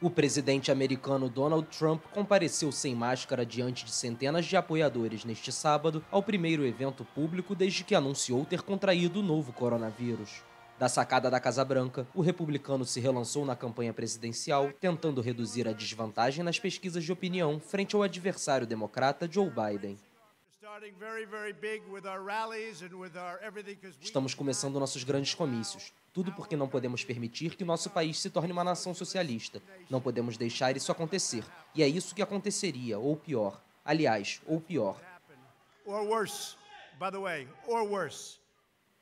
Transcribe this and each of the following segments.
O presidente americano Donald Trump compareceu sem máscara diante de centenas de apoiadores neste sábado ao primeiro evento público desde que anunciou ter contraído o novo coronavírus. Da sacada da Casa Branca, o republicano se relançou na campanha presidencial, tentando reduzir a desvantagem nas pesquisas de opinião frente ao adversário democrata Joe Biden. Estamos começando nossos grandes comícios. Tudo porque não podemos permitir que o nosso país se torne uma nação socialista. Não podemos deixar isso acontecer. E é isso que aconteceria, ou pior. Aliás, ou pior.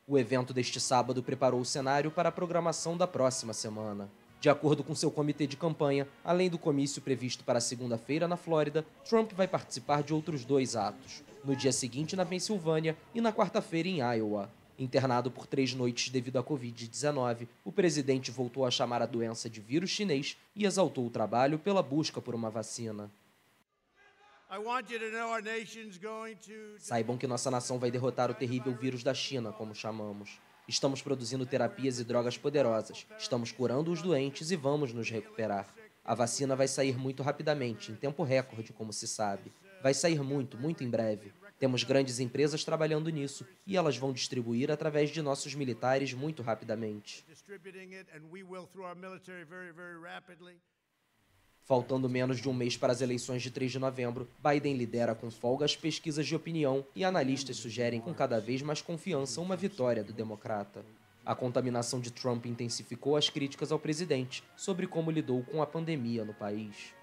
O evento deste sábado preparou o cenário para a programação da próxima semana. De acordo com seu comitê de campanha, além do comício previsto para segunda-feira na Flórida, Trump vai participar de outros dois atos, no dia seguinte na Pensilvânia e na quarta-feira em Iowa. Internado por três noites devido à Covid-19, o presidente voltou a chamar a doença de vírus chinês e exaltou o trabalho pela busca por uma vacina. Saibam que nossa nação vai derrotar o terrível vírus da China, como chamamos. Estamos produzindo terapias e drogas poderosas, estamos curando os doentes e vamos nos recuperar. A vacina vai sair muito rapidamente, em tempo recorde, como se sabe. Vai sair muito, muito em breve. Temos grandes empresas trabalhando nisso e elas vão distribuir através de nossos militares muito rapidamente. Faltando menos de um mês para as eleições de 3 de novembro, Biden lidera com folga as pesquisas de opinião e analistas sugerem com cada vez mais confiança uma vitória do democrata. A contaminação de Trump intensificou as críticas ao presidente sobre como lidou com a pandemia no país.